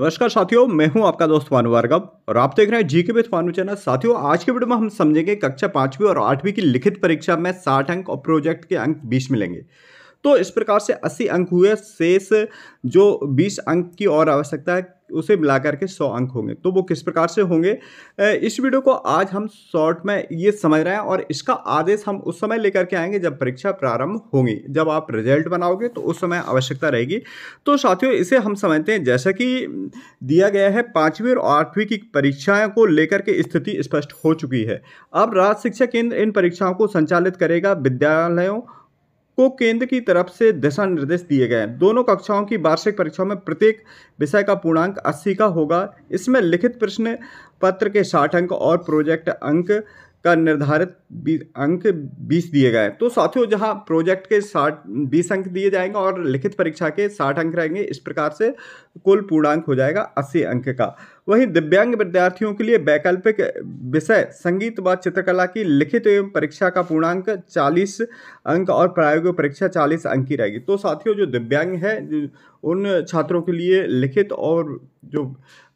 नमस्कार साथियों मैं हूं आपका दोस्त भानु भार्गव और आप देख रहे हैं जी के विथ चैनल साथियों आज के वीडियो में हम समझेंगे कक्षा पांचवी और आठवीं की लिखित परीक्षा में साठ अंक और प्रोजेक्ट के अंक बीस मिलेंगे तो इस प्रकार से अस्सी अंक हुए शेष जो बीस अंक की और आवश्यकता है उसे मिला करके सौ अंक होंगे तो वो किस प्रकार से होंगे इस वीडियो को आज हम शॉर्ट में ये समझ रहे हैं और इसका आदेश हम उस समय लेकर के आएंगे जब परीक्षा प्रारंभ होंगी जब आप रिजल्ट बनाओगे तो उस समय आवश्यकता रहेगी तो साथियों इसे हम समझते हैं जैसा कि दिया गया है पाँचवीं और आठवीं की परीक्षाएँ को लेकर के स्थिति स्पष्ट हो चुकी है अब राज्य शिक्षा केंद्र इन परीक्षाओं को संचालित करेगा विद्यालयों को केंद्र की तरफ से दिशा निर्देश दिए गए हैं दोनों कक्षाओं की वार्षिक परीक्षाओं में प्रत्येक विषय का पूर्णांक अस्सी का होगा इसमें लिखित प्रश्न पत्र के साठ अंक और प्रोजेक्ट अंक का निर्धारित अंक 20 दिए गए तो साथियों जहां प्रोजेक्ट के 60 20 अंक दिए जाएंगे और लिखित परीक्षा के 60 अंक रहेंगे इस प्रकार से कुल पूर्णांक हो जाएगा अस्सी अंक का वहीं दिव्यांग विद्यार्थियों के लिए वैकल्पिक विषय संगीत व चित्रकला की लिखित तो एवं परीक्षा का पूर्णांक 40 अंक और प्रायोगिक परीक्षा 40 अंक की रहेगी तो साथियों जो दिव्यांग है उन छात्रों के लिए लिखित और जो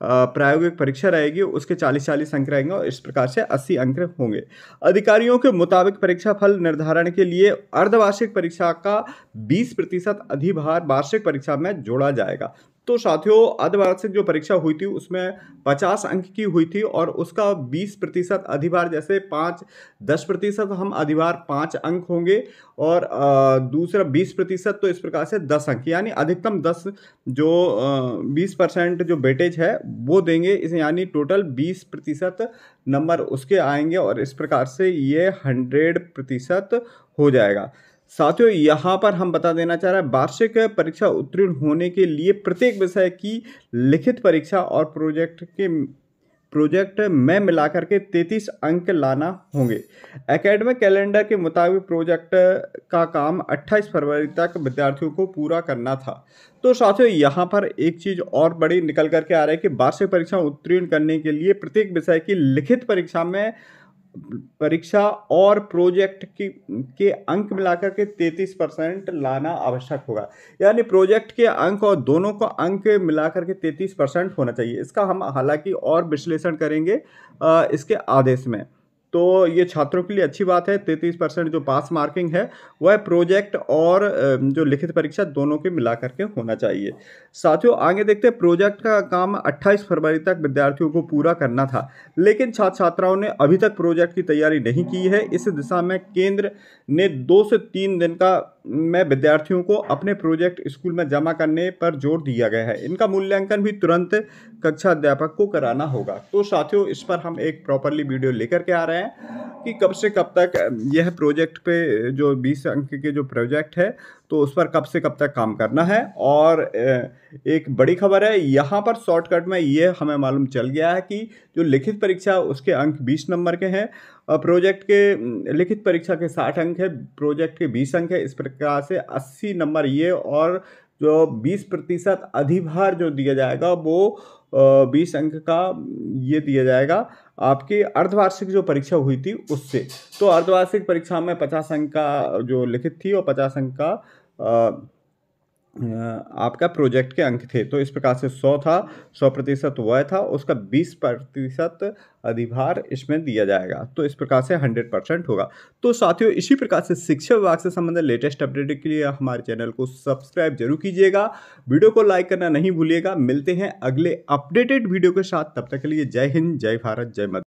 प्रायोगिक परीक्षा रहेगी उसके 40 40 अंक रहेंगे और इस प्रकार से 80 अंक होंगे अधिकारियों के मुताबिक परीक्षा फल निर्धारण के लिए अर्धवार्षिक परीक्षा का 20 प्रतिशत अधिभार वार्षिक परीक्षा में जोड़ा जाएगा तो साथियों अर्धवार्षिक जो परीक्षा हुई थी उसमें 50 अंक की हुई थी और उसका 20 प्रतिशत अधिभार जैसे पाँच दस प्रतिशत हम अधिभार पाँच अंक होंगे और दूसरा 20 प्रतिशत तो इस प्रकार से 10 अंक यानी अधिकतम 10 जो 20 परसेंट जो बेटेज है वो देंगे इस यानी टोटल 20 प्रतिशत नंबर उसके आएंगे और इस प्रकार से ये हंड्रेड प्रतिशत हो जाएगा साथियों यहाँ पर हम बता देना चाह रहे हैं वार्षिक परीक्षा उत्तीर्ण होने के लिए प्रत्येक विषय की लिखित परीक्षा और प्रोजेक्ट के प्रोजेक्ट में मिलाकर के तैतीस अंक लाना होंगे एकेडमिक कैलेंडर के मुताबिक प्रोजेक्ट का काम 28 फरवरी तक विद्यार्थियों को पूरा करना था तो साथियों यहाँ पर एक चीज़ और बड़ी निकल करके आ रही है कि वार्षिक परीक्षा उत्तीर्ण करने के लिए प्रत्येक विषय की लिखित परीक्षा में परीक्षा और प्रोजेक्ट की के अंक मिलाकर के 33 परसेंट लाना आवश्यक होगा यानी प्रोजेक्ट के अंक और दोनों को अंक मिलाकर के 33 परसेंट होना चाहिए इसका हम हालांकि और विश्लेषण करेंगे इसके आदेश में तो ये छात्रों के लिए अच्छी बात है तैंतीस परसेंट जो पास मार्किंग है वह प्रोजेक्ट और जो लिखित परीक्षा दोनों के मिला करके होना चाहिए साथियों आगे देखते हैं प्रोजेक्ट का काम 28 फरवरी तक विद्यार्थियों को पूरा करना था लेकिन छात्र छात्राओं ने अभी तक प्रोजेक्ट की तैयारी नहीं की है इस दिशा में केंद्र ने दो से तीन दिन का में विद्यार्थियों को अपने प्रोजेक्ट स्कूल में जमा करने पर जोर दिया गया है इनका मूल्यांकन भी तुरंत कक्षा अध्यापक को कराना होगा तो साथियों इस पर हम एक प्रॉपरली वीडियो लेकर के आ रहे हैं कि कब से कब तक यह प्रोजेक्ट पे जो बीस अंक के जो प्रोजेक्ट है तो उस पर कब से कब तक काम करना है और एक बड़ी खबर है यहाँ पर शॉर्टकट में ये हमें मालूम चल गया है कि जो लिखित परीक्षा उसके अंक बीस नंबर के हैं प्रोजेक्ट के लिखित परीक्षा के साठ अंक है प्रोजेक्ट के बीस अंक है इस प्रकार से अस्सी नंबर ये और जो 20 प्रतिशत अधिभार जो दिया जाएगा वो बीस अंक का ये दिया जाएगा आपकी अर्धवार्षिक जो परीक्षा हुई थी उससे तो अर्धवार्षिक परीक्षा में पचास अंक का जो लिखित थी और पचास अंक का आपका प्रोजेक्ट के अंक थे तो इस प्रकार से सौ था सौ प्रतिशत वह था उसका बीस प्रतिशत अधिभार इसमें दिया जाएगा तो इस प्रकार से हंड्रेड परसेंट होगा तो साथियों इसी प्रकार से शिक्षा विभाग से संबंधित लेटेस्ट अपडेट के लिए हमारे चैनल को सब्सक्राइब जरूर कीजिएगा वीडियो को लाइक करना नहीं भूलिएगा मिलते हैं अगले अपडेटेड वीडियो के साथ तब तक के लिए जय हिंद जय भारत जय मध्य